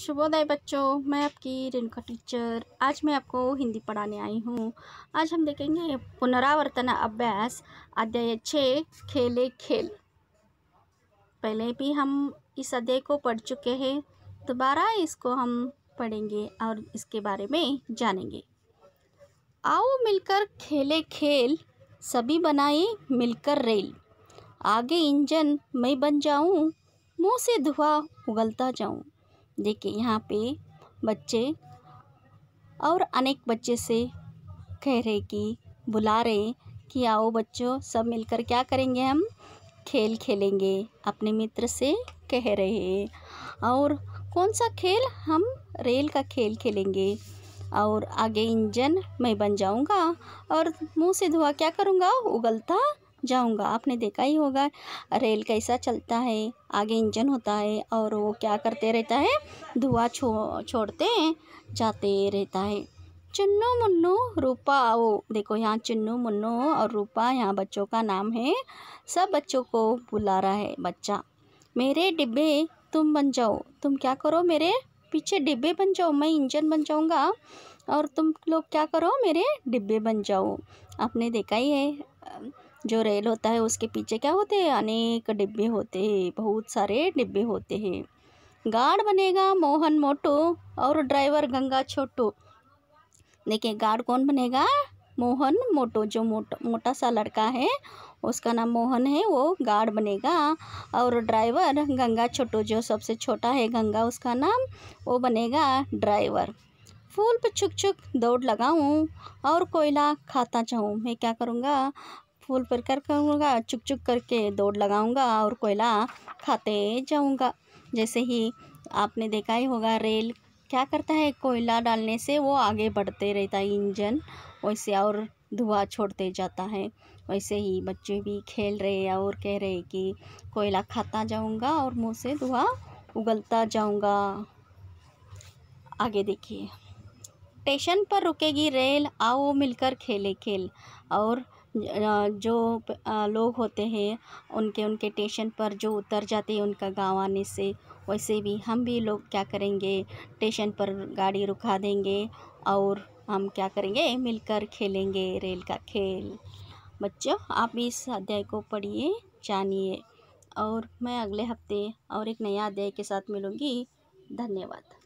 शुभोदय बच्चों मैं आपकी रेणुका टीचर आज मैं आपको हिंदी पढ़ाने आई हूँ आज हम देखेंगे पुनरावर्तन अभ्यास अध्याय छः खेले खेल पहले भी हम इस अध्याय को पढ़ चुके हैं दोबारा इसको हम पढ़ेंगे और इसके बारे में जानेंगे आओ मिलकर खेले खेल सभी बनाए मिलकर रेल आगे इंजन मैं बन जाऊँ मुँह से धुआं उगलता जाऊँ देखिए यहाँ पे बच्चे और अनेक बच्चे से कह रहे कि बुला रहे कि आओ बच्चों सब मिलकर क्या करेंगे हम खेल खेलेंगे अपने मित्र से कह रहे और कौन सा खेल हम रेल का खेल खेलेंगे और आगे इंजन मैं बन जाऊंगा और मुंह से धुआं क्या करूंगा उगलता जाऊंगा आपने देखा ही होगा रेल कैसा चलता है आगे इंजन होता है और वो क्या करते रहता है धुआं छो छोड़ते जाते रहता है चुन्नू मुन्नू रूपा आओ देखो यहाँ चुन्नू मुन्नू और रूपा यहाँ बच्चों का नाम है सब बच्चों को बुला रहा है बच्चा मेरे डिब्बे तुम बन जाओ तुम क्या करो मेरे पीछे डिब्बे बन जाओ मैं इंजन बन जाऊँगा और तुम लोग क्या करो मेरे डिब्बे बन जाओ आपने देखा ही है जो रेल होता है उसके पीछे क्या होते हैं अनेक डिब्बे होते हैं बहुत सारे डिब्बे होते हैं गार्ड बनेगा मोहन मोटू और ड्राइवर गंगा छोटू देखिए गार्ड कौन बनेगा मोहन मोटो जो मोट मोटा सा लड़का है उसका नाम मोहन है वो गार्ड बनेगा और ड्राइवर गंगा छोटू जो सबसे छोटा है गंगा उसका नाम वो बनेगा ड्राइवर फूल पे छुक छुक दौड़ लगाऊँ और कोयला खाता चाहूँ मैं क्या करूँगा फूल पर कर करूँगा चुक चुक करके दौड़ लगाऊंगा और कोयला खाते जाऊंगा जैसे ही आपने देखा ही होगा रेल क्या करता है कोयला डालने से वो आगे बढ़ते रहता है इंजन वैसे और धुआँ छोड़ते जाता है वैसे ही बच्चे भी खेल रहे हैं और कह रहे कि कोयला खाता जाऊँगा और मुँह से धुआँ उगलता जाऊँगा आगे देखिए स्टेशन पर रुकेगी रेल आओ मिलकर खेले खेल और जो लोग होते हैं उनके उनके टेशन पर जो उतर जाते हैं उनका गाँव आने से वैसे भी हम भी लोग क्या करेंगे टेशन पर गाड़ी रुका देंगे और हम क्या करेंगे मिलकर खेलेंगे रेल का खेल बच्चों आप भी इस अध्याय को पढ़िए जानिए और मैं अगले हफ्ते और एक नया अध्याय के साथ मिलूँगी धन्यवाद